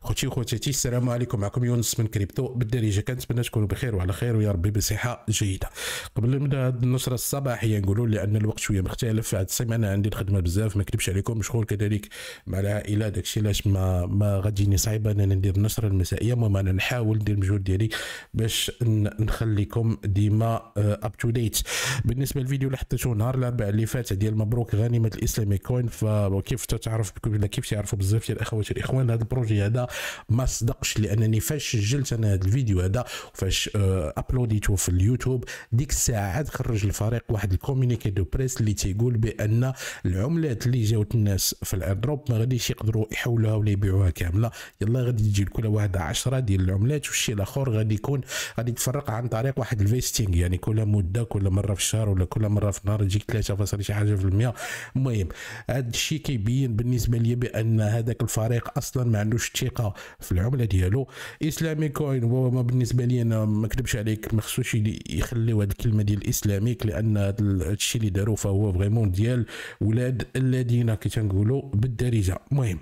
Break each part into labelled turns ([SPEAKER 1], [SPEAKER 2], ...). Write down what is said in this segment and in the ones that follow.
[SPEAKER 1] خوتي وخواتاتي السلام عليكم معكم يونس من كريبتو بالدارجه كنتمنى تكونوا بخير وعلى خير ويا ربي بصحه جيده قبل ما نبدا هذه النشره الصباحيه نقولوا لان الوقت شويه مختلف هذه السيمانه عندي الخدمه بزاف ما نكذبش عليكم مشغول كذلك مع العائله داكشي علاش ما ما غاديني صعيبه انا ندير النشره المسائيه المهم انا نحاول ندير المجهود ديالي باش نخليكم ديما اب تو ديت بالنسبه للفيديو اللي حطيته نهار الاربعاء اللي فات ديال مبروك غنيمه الاسلامي كوين فكيف تعرف كيف تعرفوا بزاف ديال الاخوات الاخوان هذا البروجي هذا ما صدقش لانني فاش سجلت انا هذا الفيديو هذا وفاش ابلوديتو آه، في اليوتيوب ديك الساعه عاد خرج الفريق واحد الكومينيكي دو بريس اللي تيقول بان العملات اللي جاوت الناس في الايردروب ما غاديش يقدروا يحولوها ولا يبيعوها كامله يلا غادي تجي لكل واحد 10 ديال العملات والشيء الاخر غادي يكون غادي يتفرق عن طريق واحد الفيستينغ يعني كل مده كل مره في الشهر ولا كل مره في النهار تجيك 3 فاصل شي حاجه في المية المهم هذا الشيء كيبين بالنسبه لي بان هذاك الفريق اصلا ما عندوش الثقه الثقه في العمله ديالو اسلامي كوين هو بالنسبه لي انا ما كذبش عليك ما خصوش يخليو هذه الكلمه ديال اسلاميك لان هذا الشيء اللي داروا فهو فريمون ديال ولاد الذين كي تنقولوا بالدارجه المهم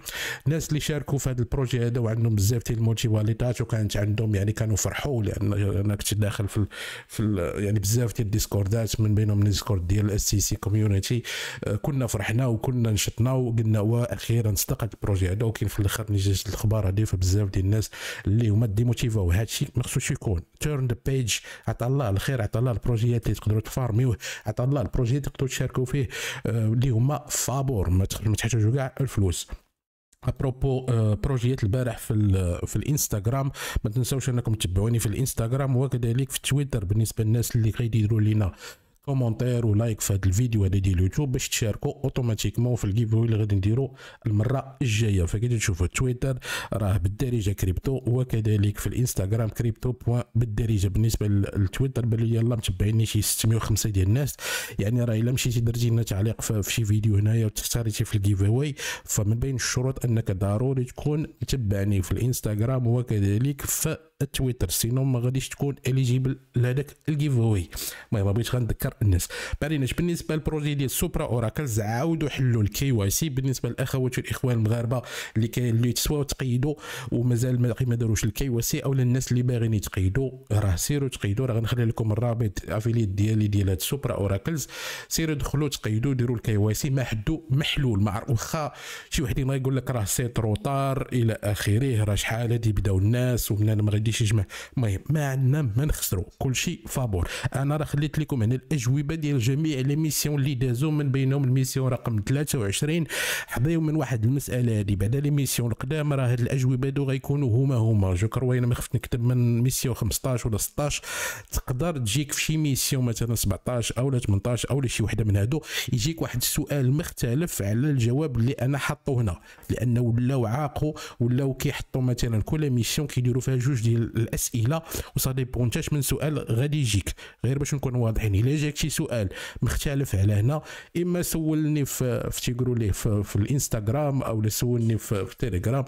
[SPEAKER 1] الناس اللي شاركوا في هذا البروجي هذا وعندهم بزاف ديال الموتيفاليتات وكانت عندهم يعني كانوا فرحوا لان انا كنت داخل في ال في ال يعني بزاف ديال الديسكوردات من بينهم الديسكورد ديال الاس سي سي كوميونيتي كنا فرحنا وكنا نشطنا وقلنا واخيرا صدق البروجي هذا وكاين في الاخر نجي الاخبار راه داير بزاف ديال الناس اللي هما ديموتيفاو هذا الشيء ما خصوش يكون تيرن ذا بيج عطى الله الخير عطى الله البروجيات اللي تقدروا تفارميوه عطى الله البروجيات اللي تقدروا تشاركوا فيه آه، اللي هما فابور ما تحتاجوا كاع الفلوس ابروبو آه، بروجيات البارح في في الانستغرام ما تنساوش انكم تتبعوني في الانستغرام وكذلك في تويتر بالنسبه للناس اللي غادي لينا كومونتير ولايك في هذا الفيديو هذا ديال اليوتيوب باش تشاركوا اوتوماتيكمون في الجيف اللي غادي نديرو المره الجايه فكي تشوفوا تويتر راه بالدارجه كريبتو وكذلك في الانستغرام كريبتو بوان بالدارجه بالنسبه للتويتر بان لي يلاه متبعيني شي 605 ديال الناس يعني راه الا مشيتي درتي لنا تعليق في شي فيديو هنايا وتختاريتي في الجيف اواي فمن بين الشروط انك ضروري تكون متبعني في الانستغرام وكذلك في التويتر سينو ما غاديش تكون اليجيبل لهذاك الجيف اوي المهم بغيت غنذكر الناس بارينا بالنسبه للبروجي ديال سوبرا اوراكلز عاودوا حلوا الكي واي سي بالنسبه للاخوات والاخوان المغاربه اللي كاين اللي تسوا تقيدوا ومازال ما داروش الكي واي سي اولا الناس اللي باغيين يتقيدوا راه سيروا تقيدوا راه غنخلي لكم الرابط افيليت ديالي ديال هاد سوبرا اوراكلز سيروا دخلوا تقيدوا ديروا الكي واي سي ما حدو محلول ما واخا شي واحد يقول لك راه سي تروطار الى اخره راه شحال هادي بداو الناس ومن ما شي جمع المهم ما عندنا ما نخسروا كل شيء فابور انا راه خليت لكم هنا الاجوبه ديال جميع لي ميسيون اللي دازوا من بينهم الميسيون رقم 23 حضيو من واحد المساله هذه بعدا لي ميسيون القدام راه هاد الاجوبه دو غيكونوا هما هما جو كروينا ما خفت نكتب من ميسيون 15 ولا 16 تقدر تجيك في شي ميسيون مثلا 17 او 18 او شي وحده من هادو يجيك واحد السؤال مختلف على الجواب اللي انا حاطه هنا لانه ولاو عاقوا ولاو كيحطوا مثلا كل ميسيون كيديروا فيها جوج ديال ديال الاسئله وسا ديبون من سؤال غادي يجيك غير باش نكون واضحين الا جاك شي سؤال مختلف على هنا اما سولني في في تيقولوا ليه في, في الانستغرام او لا سولني في, في تيليجرام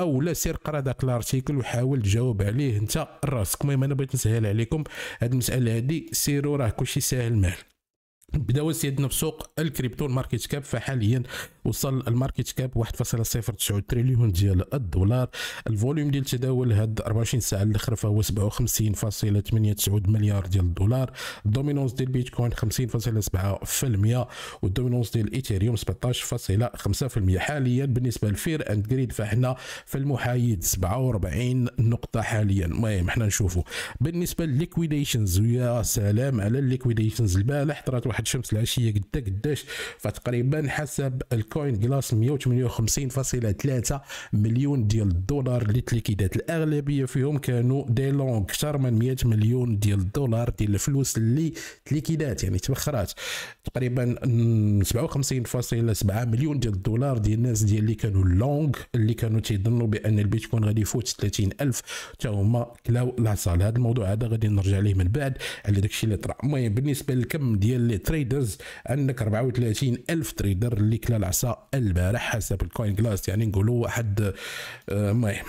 [SPEAKER 1] او لا سير قرا داك الارتيكل وحاول تجاوب عليه انت راسك المهم انا بغيت نسهل عليكم هذه المساله هذه سيروا راه كلشي ساهل مال سيدنا في سوق الكريبتو الماركت كاب فحاليا وصل الماركت كاب 1.09 تريليون ديال الدولار الفوليوم ديال التداول هاد 24 ساعه الاخر فهو 57.89 مليار ديال الدولار الدومينونس ديال بيتكوين 50.7% والدومينونس ديال ايثيريوم 17.5% حاليا بالنسبه للفير اند جريد فاحنا في المحايد 47 نقطه حاليا المهم حنا نشوفوا بالنسبه للليكويديشنز ويا سلام على الليكويديشنز البارح طرات واحد واحد الشمس العشيه قد قداش فتقريبا حسب الكوين جلاس 158.3 مليون ديال الدولار اللي تليكيدات الاغلبيه فيهم كانوا دي لونغ اكثر من 100 مليون ديال الدولار ديال الفلوس اللي تليكيدات يعني تبخرات تقريبا 57.7 مليون ديال الدولار ديال الناس ديال اللي كانوا لونغ اللي كانوا تيظنوا بان البيتكوين غادي يفوت 30 الف حتى هما كلاو العصا هذا الموضوع هذا غادي نرجع ليه من بعد على داكشي اللي طرا المهم بالنسبه للكم ديال اللي تريدرز عندك 34 ألف تريدر اللي كلا العصا البارح حسب الكوين جلاس يعني نقولوا واحد آه، المهم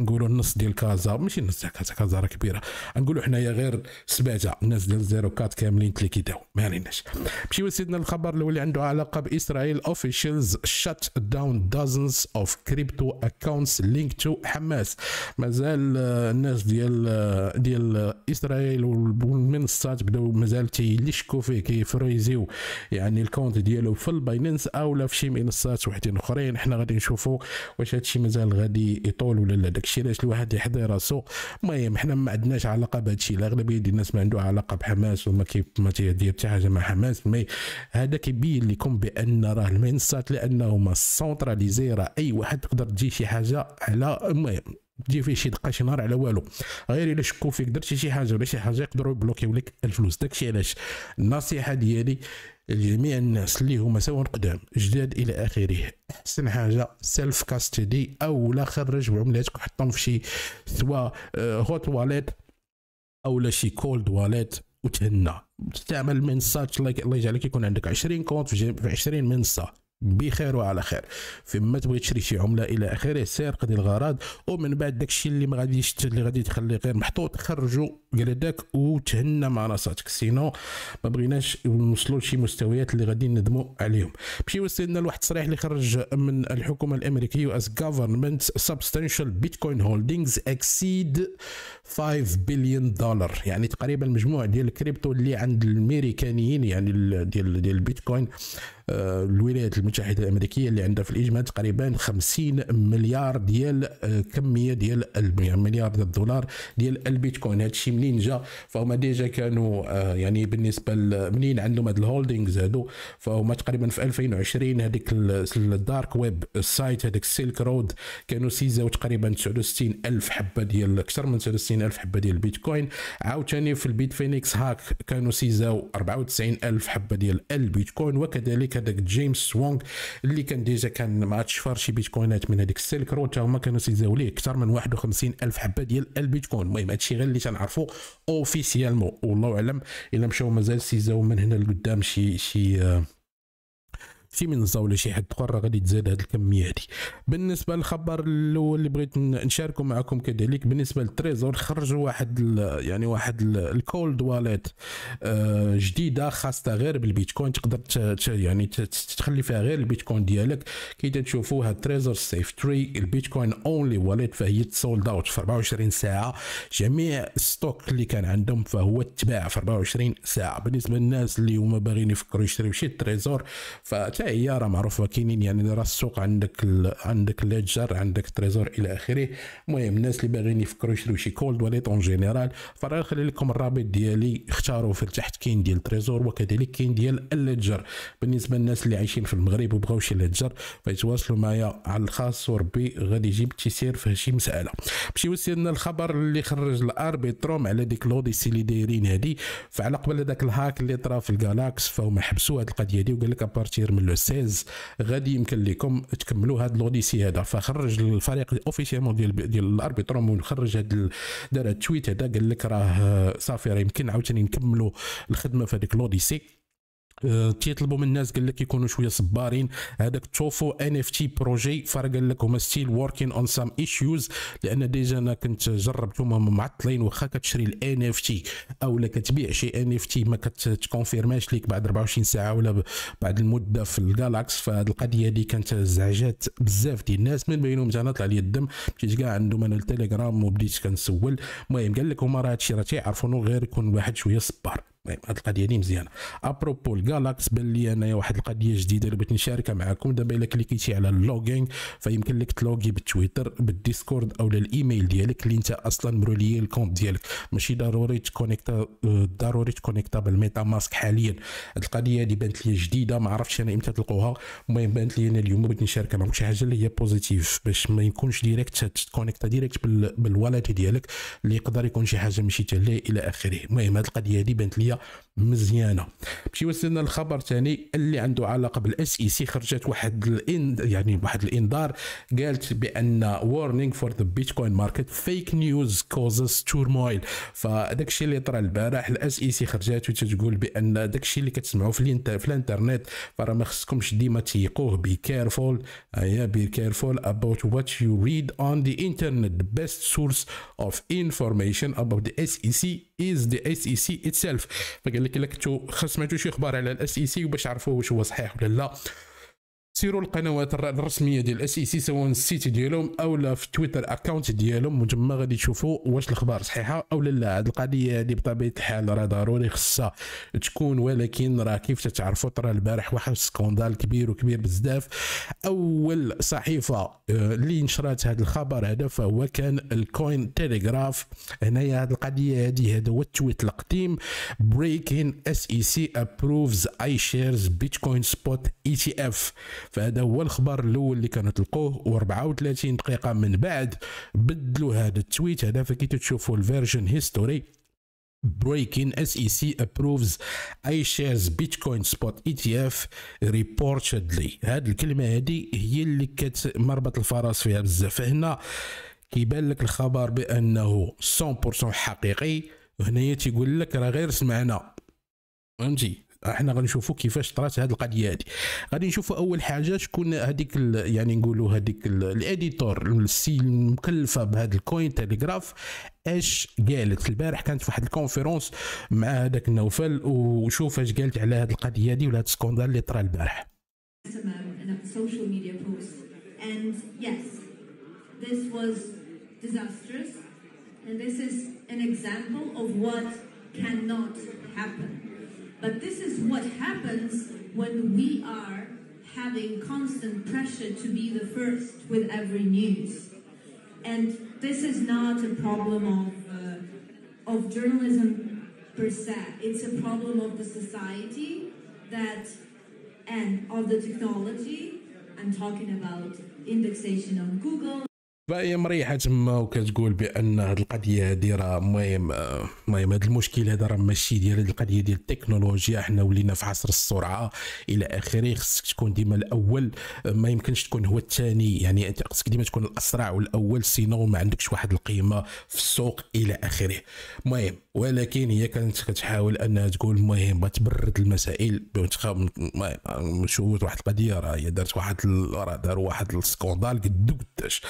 [SPEAKER 1] نقولوا النص ديال كازا ماشي النص ديال كازا كازا راه كبيره نقولوا حنايا غير سباجه الناس ديال زيرو كات كاملين اللي كيداو ما عليناش نمشيو سيدنا الخبر الاول اللي عنده علاقه باسرائيل اوفيشيالز شات داون دوزنز اوف كريبتو اكونتس لينك تو حماس مازال آه، الناس ديال آه، ديال آه، اسرائيل والمنصات بداو مازال تيلشكوا فيه كيفريزيو يعني الكونت ديالو في الباينانس اولا في شي منصات وحدين اخرين حنا غادي نشوفوا واش هادشي مازال غادي يطول ولا لا داكشي داكشي علاش الواحد يحضي راسو المهم حنا ما عندناش علاقه بهادشي الاغلبيه ديال الناس ما عندها علاقه بحماس وما كيف ما تيدير حتى حاجه مع حماس مي هذا كيبين لكم بان راه المنصات لانهما سونتراليزي راه اي واحد تقدر تجي شي حاجه على المهم تجي فيه شي دقه شي نهار على والو غير الا شكوا فيك درتي شي حاجه ولا شي حاجه يقدروا يبلوكيو لك الفلوس داكشي علاش النصيحه ديالي لجميع الناس اللي هما سواء قدام جداد الى اخره احسن حاجه سيلف كاستدي او لا خرج عملاتك وحطهم في شي سوا هوت آه، واليت او لا شي كولد واليت وتهنى تستعمل منصات الله يجعلك يكون عندك 20 كونت في 20 منصه بخير وعلى خير فيما تبغي تشري شي عمله الى اخره سير قضي الغرض ومن بعد داكشي اللي ما غاديش اللي غادي تخلي غير محطوط خرجوا قلدك وتهنى مع راساتك سينو ما بغيناش نوصلوا لشي مستويات اللي غادي ندموا عليهم مشي وصلنا لواحد التصريح اللي خرج من الحكومه الامريكيه يو اس سبستانشال بيتكوين هولدينغز اكسيد 5 بليون دولار يعني تقريبا المجموع ديال الكريبتو اللي عند الامريكانيين يعني ديال ديال البيتكوين الولايات المتحده الامريكيه اللي عندها في الاجمال تقريبا 50 مليار ديال آه، كميه ديال مليار ديال الدولار ديال البيتكوين هذا الشيء منين جا فهما ديجا كانوا آه، يعني بالنسبه منين عندهم هاد الهولدينغز هادو فهما تقريبا في 2020 هذيك الدارك ويب السايت هذيك السيلك رود كانوا سيزاو تقريبا 69 الف حبه ديال اكثر من 69 الف حبه ديال البيتكوين عاوتاني في البيت فينيكس هاك كانوا سيزاو 94 الف حبه ديال البيتكوين وكذلك هذاك جيمس سوونغ اللي كان ديجا كان مع تشفر شي بيتكوينات من هذيك السلك رود هما كانوا سيزاو ليه اكثر من 51 الف حبه ديال البيتكوين المهم هادشي غير اللي تنعرفوا اوفيسيالمون والله اعلم الا مشاو مازال سيزاو من هنا لقدام شي شي آه شي منصه ولا شي حد اخر غادي تزاد هذه الكميه هذه بالنسبه للخبر الاول اللي بغيت نشاركه معكم كذلك بالنسبه للتريزور خرجوا واحد يعني واحد الكولد واليت آه، جديده خاصه غير بالبيتكوين تقدر يعني تخلي فيها غير البيتكوين ديالك كي تشوفوها تريزور سيف تري البيتكوين اونلي واليت فهي سولد اوت في 24 ساعه جميع الستوك اللي كان عندهم فهو تباع في 24 ساعه بالنسبه للناس اللي هما باغيين يفكروا يشريو شي تريزور ف راه معروفه كاينين يعني راه السوق عندك ال... عندك ليدجر عندك تريزور الى اخره المهم الناس اللي باغيين يفكروا يشريو شي كولد وليت اون جينيرال فراه نخلي لكم الرابط ديالي اختاروا في تحت كاين ديال تريزور وكذلك كاين ديال الليدجر بالنسبه للناس اللي عايشين في المغرب وبغاو شي ليدجر فيتواصلوا معايا على الخاص وربي غادي يجيب تيسير في شي مساله باش يوصل لنا الخبر اللي خرج الاربيتروم على ديك لوديسي اللي دايرين هادي فعلى قبل هذاك الهاك اللي طرا في الجالاكس فهم حبسوا هاد القضيه هذه وقال لك ابارتير من لو 16 غادي يمكن لكم تكملوا هذا لوديسي هذا فخرج الفريق اوفيسيالمون ديال ديال الاربيتروم وخرج هذا دار التويت هذا قال لك راه صافي راه يمكن عاوتاني نكملوا الخدمه في هذيك لوديسي تيطلبوا من الناس قال لك يكونوا شويه صبارين هذاك توفو ان اف تي بروجي قال لك هما ستيل وركين اون سام ايشوز لان ديجا انا كنت جربت هما معطلين واخا كتشري الان اف تي او لا كتبيع شي ان اف تي ما كتكونفيرماش ليك بعد 24 ساعه ولا بعد المده في الجالاكس فهاد القضيه دي كانت زعجات بزاف ديال الناس من بينهم جانا طلع لي الدم مشيت كاع عندهم انا التليجرام وبديت كنسول المهم قال لك هما راه هادشي راه تيعرفونو غير يكون واحد شويه صبار هاد القضيه هذه مزيانه ابروبو الجالاكس بان لي انايا واحد القضيه جديده اللي بغيت نشاركها معكم دابا الا كليكيتي على اللوغين فيمكن لك تلوغي بالتويتر بالديسكورد او الايميل ديالك اللي انت اصلا مرولي الكونت ديالك ماشي ضروري تكونيكتا ضروري تكونيكتا بالميتا ماسك حاليا هاد القضيه هذه بانت لي جديده ما عرفتش انا امتى تلقوها المهم بانت لي انا اليوم بغيت نشارك معكم شي حاجه اللي هي بوزيتيف باش ما يكونش ديريكت تكونيكتا ديريكت بالوالد ديالك اللي يقدر يكون شي حاجه مشيت عليه الى اخره المهم هاد القضيه اللي بانت لي wir مزيانه باش يوصلنا الخبر ثاني اللي عنده علاقه بالاس اي سي خرجت واحد الان يعني واحد الانذار قالت بان وورنينغ فور ذا بيتكوين ماركت فيك نيوز كوزز تورمويل فداك الشيء اللي طرا البارح الاس اي سي خرجت وتتقول بان داك الشيء اللي كتسمعوا في, في الانترنت فراه ما خصكمش ديما تيقوه بي كيرفول اي بي كيرفول وات يو ريد اون ذا انترنت بيست سورس اوف انفورميشن اباوت ذا اس اي سي از ذا اس اي itself فقال قال لك الا كنتو خاص سمعتو شي اخبار على الاس اي سي باش عرفوا واش هو صحيح ولا لا سيروا القنوات الرسميه ديال الاس اي سي سواء السيت ديالهم او في تويتر اكونت ديالهم وتما غادي تشوفوا واش الاخبار صحيحه او لا لا هاد القضيه هادي بطبيعه الحال راه ضروري خصها تكون ولكن راه كيف تتعرفوا ترى البارح واحد سكوندال كبير وكبير بزاف اول صحيفه آه، اللي نشرت هذا الخبر هذا فهو كان الكوين تيليغراف هنايا هاد القضيه هادي هذا هو التويت القديم بريكين اس اي سي ابروفز اي شيرز بيتكوين سبوت اي تي اف فهذا هو الخبر الاول اللي كانوا تلقوه و34 دقيقه من بعد بدلوا هذا التويت هذا فكي تشوفوا الفيرجن هيستوري Breaking SEC approves iShares Bitcoin Spot ETF reportedly هاد الكلمة هادي هي اللي كت مربط الفرس فيها بزاف فهنا كيبان لك الخبر بأنه 100% حقيقي وهنايا تيقول لك راه غير سمعنا فهمتي احنا غنشوفوا كيفاش طرات هذه القضيه هذه غادي نشوفوا اول حاجه شكون هذيك يعني نقولوا هذيك الاديتور السي المكلفه بهذا الكوين تيليغراف اش قالت البارح كانت في واحد الكونفيرونس مع هذاك نوفل وشوف اش قالت على هذه القضيه هذه ولا هذا السكوندال اللي طرا البارح and this is an example of what cannot happen. But this is what happens when we are having constant pressure to be the first with every news. And this is not a problem of, uh, of journalism per se. It's a problem of the society that, and of the technology. I'm talking about indexation on Google. فهي مريحه تما وكتقول بان هاد القضيه هادي راه المهم المهم هاد المشكل هذا راه ماشي ديال هاد القضيه ديال التكنولوجيا حنا ولينا في عصر السرعه الى اخره خصك تكون ديما الاول ما يمكنش تكون هو الثاني يعني انت خصك ديما تكون الاسرع والاول سينو ما عندكش واحد القيمه في السوق الى اخره المهم ولكن هي كانت كتحاول انها تقول المهم تبرد المسائل نشوف واحد القضيه راه هي دارت واحد راه داروا واحد السكوندال قد قداش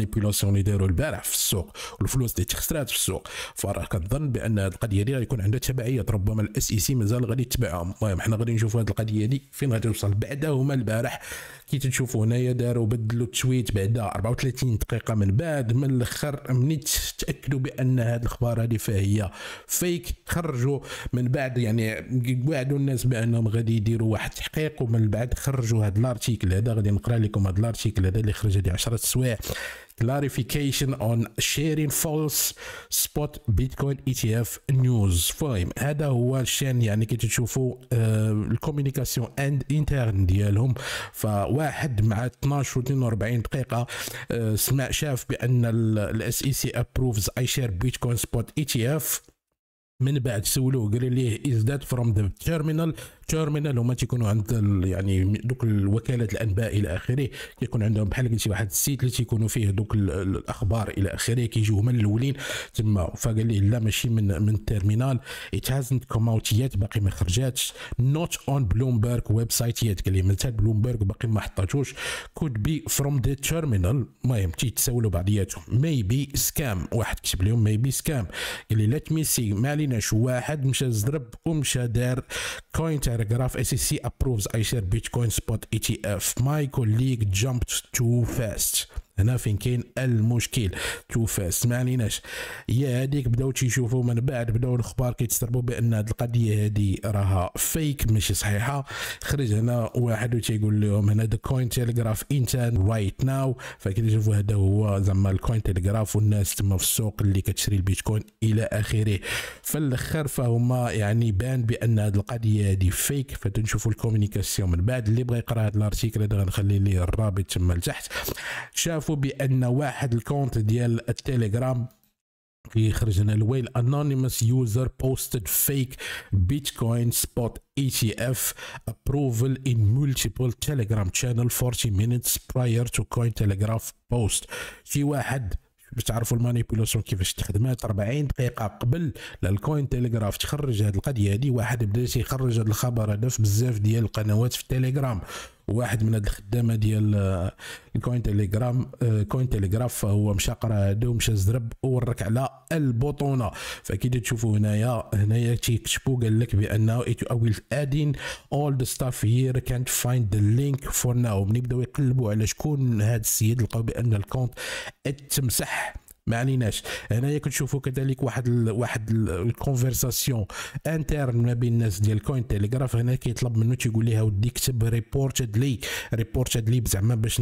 [SPEAKER 1] مانيبيولاسيون اللي داروا البارح في السوق والفلوس اللي تخسرات في السوق فراه كنظن بان هذه القضيه دي غيكون عندها تبعيات ربما الاس اي سي e مازال غادي يتبعها المهم حنا غادي نشوفوا هذه القضيه دي فين غادي توصل بعدا هما البارح كي تشوفوا هنايا داروا بدلوا التويت بعدا 34 دقيقه من بعد من الاخر ملي تاكدوا بان هذه الاخبار هذه فهي فيك خرجوا من بعد يعني وعدوا الناس بانهم غادي يديروا واحد التحقيق ومن بعد خرجوا هذا الارتيكل هذا غادي نقرا لكم هذا الارتيكل هذا اللي خرج هذه 10 سوايع clarification on sharing false spot bitcoin ETF news فاهم هذا هو الشان يعني كي تشوفوا آه الكوميونيكاسيون اند انترن ديالهم فواحد مع 12 و 42 دقيقه آه، سمع شاف بان الاس اي سي ابروفز اي شير بيتكوين سبوت اي تي اف من بعد سولوه قال ليه از ذات فروم ذا تيرمينال تيرمينال هما تيكونوا عند يعني دوك الوكالات الانباء الى اخره كيكون عندهم بحال قلتي واحد السيت اللي تيكونوا فيه دوك الاخبار الى اخره كيجيو هما الاولين تما فقال لي لا ماشي من من التيرمينال ات هازنت كوم اوت يات باقي ما خرجاتش نوت اون بلومبرغ ويب سايت يات قال لي مثلا بلومبرغ باقي ما حطاتوش كود بي فروم ذا تيرمينال المهم تيتساولوا بعضياتهم ميبي سكام واحد كتب لهم ميبي سكام قال لي ليت مي سي مالي كايناش واحد مشى زرب ومشى دار كوين تيليجراف اس سي سي ابروفز اي شير بيتكوين سبوت اي تي اف ماي كوليك جامبت تو فاست هنا فين كاين المشكل شوف اسمع يا هذيك بداو تيشوفوا من بعد بداو الاخبار كيتسربوا بان هذه القضيه هذه راها فيك ماشي صحيحه خرج هنا واحد وتيقول لهم هنا ذا كوين تيليغراف انت رايت ناو فكي تشوفوا هذا هو زعما الكوين تيليغراف والناس تما في السوق اللي كتشري البيتكوين الى اخره فالاخر فهما يعني بان بان هذه القضيه هذه فيك فتنشوفوا الكومينيكاسيون من بعد اللي بغى يقرا هذا الارتيكل هذا غنخلي ليه الرابط تما لتحت شافوا عرفوا بان واحد الكونت ديال التليجرام كي خرجنا الويل انونيموس يوزر بوستد فيك بيتكوين سبوت اي تي اف ابروفل ان مولتيبل تيليجرام شانل 40 مينيتس براير تو كوين تيليجراف بوست شي واحد باش تعرفوا المانيبيولاسيون كيفاش تخدمات 40 دقيقه قبل للكوين تيليغراف تخرج هذه القضيه هذه واحد بدا تيخرج هذا الخبر هذا في بزاف ديال القنوات في التليجرام واحد من الخدامه ديال آه، الكوين تيليجرام آه، كوين تيليغراف هو مشى قرا هادو ومشى زرب وورك على البطونه فكي تشوفوا هنايا هنايا تيكتبوا قال لك بانه it will add in all the stuff here can't find the link for now ملي بداو يقلبوا على شكون هذا السيد لقاو بان الكونت تمسح ما عليناش هنايا كنشوفوا كذلك واحد ال واحد الكونفرساسيون انترن ما بين الناس ديال كوين تيليغراف هنا كيطلب منه تيقول ليها ودي كتب ريبورتد لي ريبورتد لي زعما باش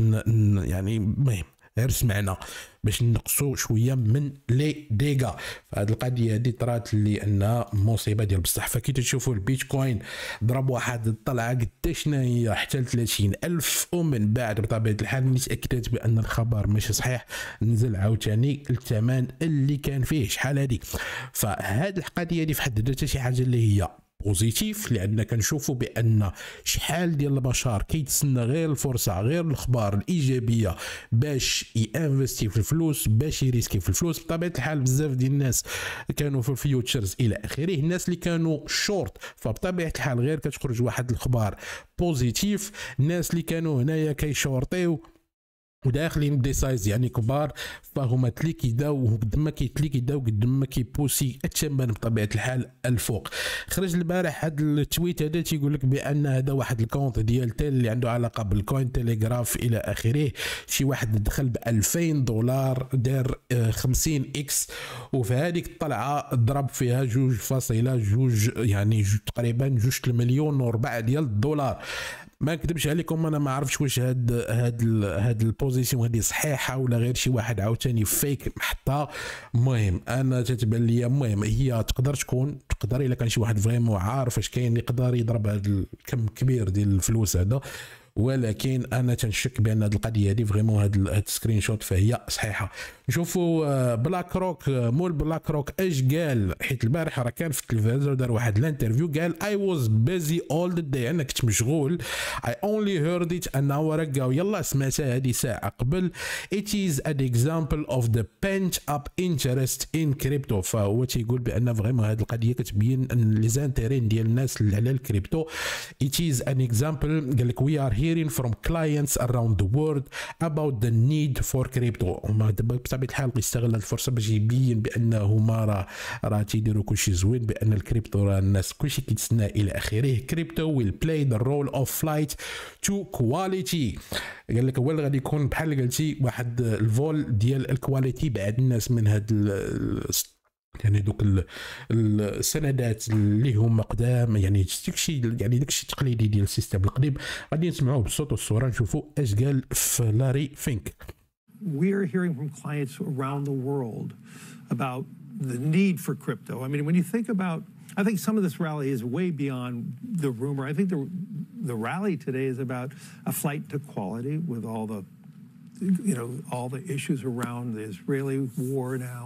[SPEAKER 1] يعني المهم غير سمعنا باش نقصوا شويه من لي ديغا فهاد القضيه هادي طرات لانها مصيبه ديال بصح فكي تشوفوا البيتكوين ضرب واحد الطلعه قداش هي حتى ل 30000 ومن بعد بطبيعه الحال ملي تاكدت بان الخبر ماشي صحيح نزل عاوتاني الثمن اللي كان فيه شحال هادي فهاد القضيه هادي في حد ذاتها شي حاجه اللي هي بوزيتيف لان كنشوفوا بان شحال ديال البشر كيتسنى غير الفرصه غير الاخبار الايجابيه باش يانفستي في الفلوس باش يريسكي في الفلوس بطبيعه الحال بزاف ديال الناس كانوا في الفيوتشرز الى اخره الناس اللي كانوا شورت فبطبيعه الحال غير كتخرج واحد الاخبار بوزيتيف الناس اللي كانوا هنايا كيشورطيو وداخلين سايز يعني كبار فهما تليكيدا قد ما كيتليكيدا قد ما كيبوسي الثمن بطبيعه الحال الفوق خرج البارح هذا التويت هذا تيقول لك بان هذا واحد الكونت ديال تيل اللي عنده علاقه بالكوين تيليغراف الى اخره شي واحد دخل ب 2000 دولار دار 50 آه، اكس وفي هذيك الطلعه ضرب فيها جوج فاصله جوج يعني جوج تقريبا جوج المليون وربع ديال الدولار ما نكذبش عليكم انا ما عرفتش واش هاد هاد الـ هاد البوزيسيون هادي صحيحه ولا غير شي واحد عاوتاني فيك محطه المهم انا تتبان ليا المهم هي تقدر تكون تقدر الا كان شي واحد فريمون عارف اش كاين يقدر يضرب هاد الكم كبير ديال الفلوس هذا ولكن انا تنشك بان هذه القضيه هذه فريمون هذا السكرين شوت فهي صحيحه نشوفوا بلاك روك مول بلاك روك اش قال حيت البارح راه كان في التلفزيون ودار واحد الانترفيو قال اي واز بيزي اول ذا داي انا كنت مشغول اي اونلي هيرد ات ان اور اجو يلا سمعتها هذه ساعه قبل ات از ان اكزامبل اوف ذا بنت اب انترست ان كريبتو فهو تيقول بان فريمون هذه القضيه كتبين لي زانتيرين ديال الناس على الكريبتو ات از ان اكزامبل قال لك وي ار هير hearing from clients around the world about the need for crypto هما دابا بطبيعه الحال يستغل الفرصه باش يبين بان هما راه راه تيديروا كلشي زوين بان الكريبتو راه الناس كلشي كيتسنى الى اخره كريبتو will play the role of flight to quality قال لك هو اللي غادي يكون بحال قلتي واحد الفول ديال الكواليتي بعد الناس من هاد يعني دوك السندات اللي هما قدام يعني داكشي يعني داكشي التقليدي ديال السيستم القديم غادي نسمعوه بالصوت والصوره نشوفوا اش قال في لاري فينك We are hearing from clients around the world about the need for crypto. I mean, when you think about, I think some of this rally is way beyond the rumor. I think the the rally today is about a flight to quality with all the, you know, all the issues around the Israeli war now.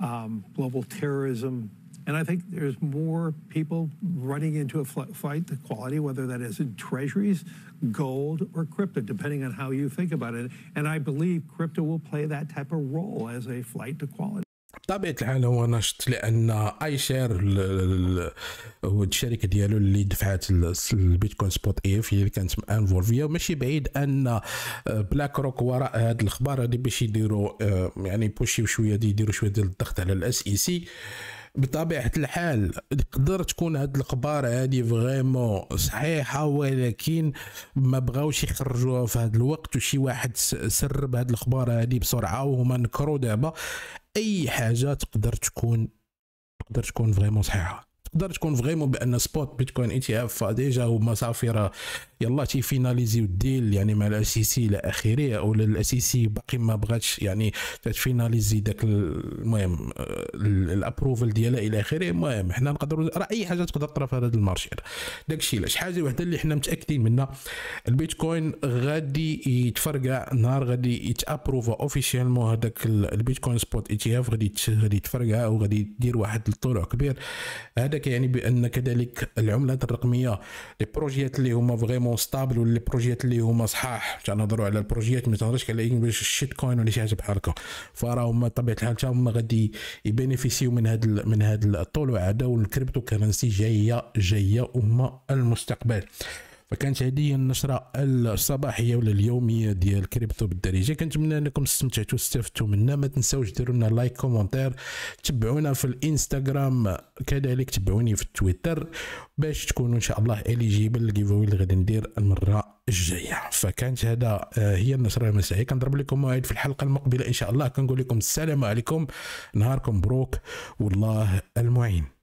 [SPEAKER 1] um, global terrorism. And I think there's more people running into a fight to quality, whether that is in treasuries, gold, or crypto, depending on how you think about it. And I believe crypto will play that type of role as a flight to quality. بطبيعه الحال هو نشط لان اي شير هو الشركه ديالو اللي دفعت البيتكوين سبوت إيف هي اللي كانت انفولفيا وماشي بعيد ان بلاك آه، روك وراء هذا الاخبار هذه باش يديروا آه، يعني بوشيو شويه يديروا شويه ديال الضغط على الاس اي سي e بطبيعه الحال تقدر تكون هاد الاخبار هادي فريمون صحيحه ولكن ما بغاوش يخرجوها في هاد الوقت وشي واحد سرب هاد الاخبار هادي بسرعه وهما نكروا دابا اي حاجه تقدر تكون تقدر تكون فريمون صحيحه تقدر تكون فريمون بان سبوت بيتكوين اي تي اف ديجا هما صافي راه يلا تيفيناليزيو الديل يعني مع الاسيسي الى اخره او الاسيسي باقي ما بغاتش يعني تفيناليزي داك المهم آه، الابروفل ديالها الى اخره المهم حنا نقدروا راه اي حاجه تقدر طرا في هذا المارشي داك الشيء علاش حاجه وحده اللي حنا متاكدين منها البيتكوين غادي يتفرقع نهار غادي يتابروفا اوفيسيالمون هذاك البيتكوين سبوت اي تي اف غادي غادي يتفرقع وغادي دير واحد الطلوع كبير هذا كيعني بان كذلك العملات الرقميه لي بروجيات اللي هما فريمون مو ستابل ولا البروجيات اللي هما صحاح تنهضروا على البروجيات ما تهضرش على انجلش شيت كوين ولا شي حاجه بحال هكا فراهم هما بطبيعه الحال هما غادي يبينيفيسيو من هاد من هاد الطول وعاده والكريبتو كرنسي جايه جايه وهما المستقبل فكانت هذه هي النشره الصباحيه ولا اليوميه ديال كريبتو بالدارجه كنتمنى انكم استمتعتوا واستفدتوا منا ما تنساوش ديروا لنا لايك كومونتير تبعونا في الانستغرام كذلك تبعوني في التويتر باش تكونوا ان شاء الله اليجيبل للجيفوي اللي غادي ندير المره الجايه فكانت هذا آه، هي النشره المسائيه كنضرب لكم موعد في الحلقه المقبله ان شاء الله كنقول لكم السلام عليكم نهاركم مبروك والله المعين